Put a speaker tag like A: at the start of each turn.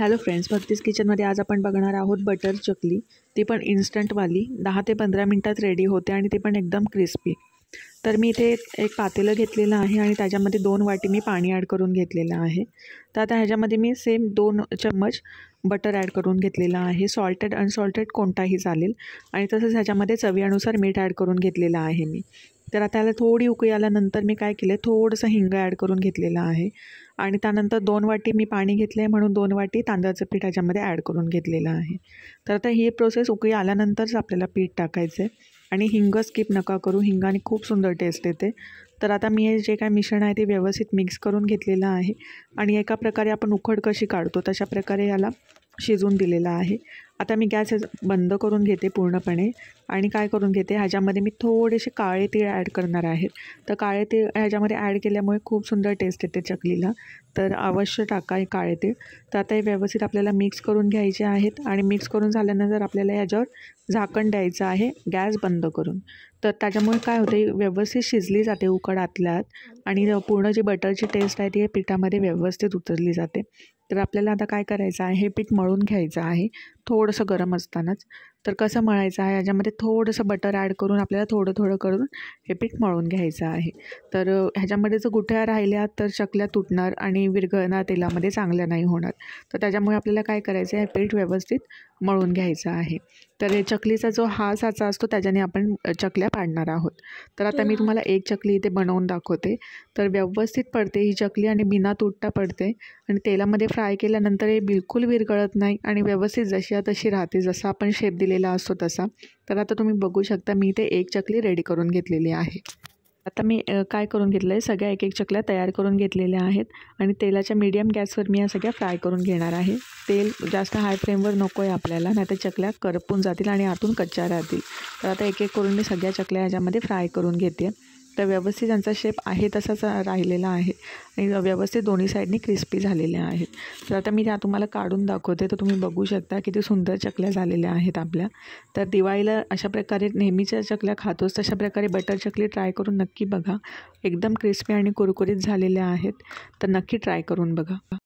A: hello friends भक्तीस किचनमध्ये आज आपण बघणार आहोत बटर चकली ती पण इन्स्टंटवाली दहा ते पंधरा मिनटात रेडी होते आणि ती पण एकदम क्रिस्पी तर मी इथे एक पातेलं घेतलेलं आहे आणि त्याच्यामध्ये दोन वाटी मी पाणी ॲड करून घेतलेलं आहे तर आता ह्याच्यामध्ये मी सेम दोन चम्मच बटर ॲड करून घेतलेलं आहे सॉल्टेड अनसॉल्टेड कोणताही चालेल आणि तसंच ह्याच्यामध्ये चवीनुसार मीठ ॲड करून घेतलेलं आहे मी तर आता याला थोडी उकळी आल्यानंतर मी काय केलं थोडंसं हिंग ॲड करून घेतलेलं आहे आणि त्यानंतर दोन वाटी मी पाणी घेतलं आहे म्हणून दोन वाटी तांदळाचं पीठ ह्याच्यामध्ये ॲड करून घेतलेलं आहे तर आता ही प्रोसेस उकळी आल्यानंतरच आपल्याला पीठ टाकायचं आहे आणि हिंग स्किप नका करू हिंगाने खूप सुंदर टेस्ट येते तर आता मी हे जे काय मिश्रण आहे ते व्यवस्थित मिक्स करून घेतलेलं आहे आणि एका प्रकारे आपण उखड कशी काढतो तशा प्रकारे याला शिजवून दिलेला आहे आता मी गॅस बंद करून घेते पूर्णपणे आणि काय करून घेते ह्याच्यामध्ये मी थोडेसे काळे तीळ ॲड करणार आहेत तर काळे तीळ ह्याच्यामध्ये ॲड केल्यामुळे खूप सुंदर टेस्ट येते चकलीला तर अवश्य टाका हे काळे तीळ तर आता हे व्यवस्थित आपल्याला मिक्स करून घ्यायचे आहेत आणि मिक्स करून झाल्यानंतर आपल्याला ह्याच्यावर झाकण द्यायचं आहे गॅस बंद करून तर त्याच्यामुळे काय होते व्यवस्थित शिजली जाते उकड आतल्यात आणि पूर्ण जी बटरची टेस्ट आहे ती पिठामध्ये व्यवस्थित उतरली जाते तर आपल्याला आता काय करायचं आहे हे पीठ मळून घ्यायचं आहे थोडंसं गरम असतानाच तर कसं मळायचं आहे ह्याच्यामध्ये थोडंसं बटर ॲड करून आपल्याला थोडं थोडं करून हे पीठ मळून घ्यायचं आहे तर ह्याच्यामध्ये जर गुठळ्या राहिल्या तर चकल्या तुटणार आणि विरघळणार तेलामध्ये चांगल्या नाही होणार तर त्याच्यामुळे आपल्याला काय करायचं आहे हे पीठ व्यवस्थित मळून घ्यायचं आहे तर हे चकलीचा जो हा साचा असतो त्याच्याने आपण चकल्या पाडणार आहोत तर आता मी तुम्हाला एक चकली इथे बनवून दाखवते तर व्यवस्थित पडते ही चकली आणि बिना तुटता पडते आणि तेलामध्ये फ्राय केल्यानंतर हे बिलकुल विरघळत नाही आणि व्यवस्थित जशी तशी राहते जसं आपण शेप दिली केलेला असतो तसा तर आता तुम्ही बघू शकता मी इथे एक चकली रेडी करून घेतलेली आहे आता मी काय करून घेतलं आहे सगळ्या एक एक चकल्या तयार करून घेतलेल्या आहेत आणि तेलाच्या मीडियम गॅसवर मी या सगळ्या फ्राय करून घेणार आहे तेल जास्त हाय फ्लेमवर नको आहे आपल्याला नाही चकल्या करपून जातील आणि आतून कच्च्या राहतील तर आता एक एक करून मी सगळ्या चकल्या याच्यामध्ये फ्राय करून घेते तर व्यवस्थित त्यांचा शेप आहे तसाच राहिलेला आहे आणि व्यवस्थित दोन्ही साईडने क्रिस्पी झालेल्या आहेत तर आता मी त्या तुम्हाला काढून दाखवते तर तुम्ही बघू शकता किती सुंदर चकल्या झालेल्या आहेत आपल्या तर दिवाळीला अशा प्रकारे नेहमीच्या चकल्या खातोच तशा प्रकारे बटर चकली ट्राय करून नक्की बघा एकदम क्रिस्पी आणि कुरकुरीत झालेल्या आहेत तर नक्की ट्राय करून बघा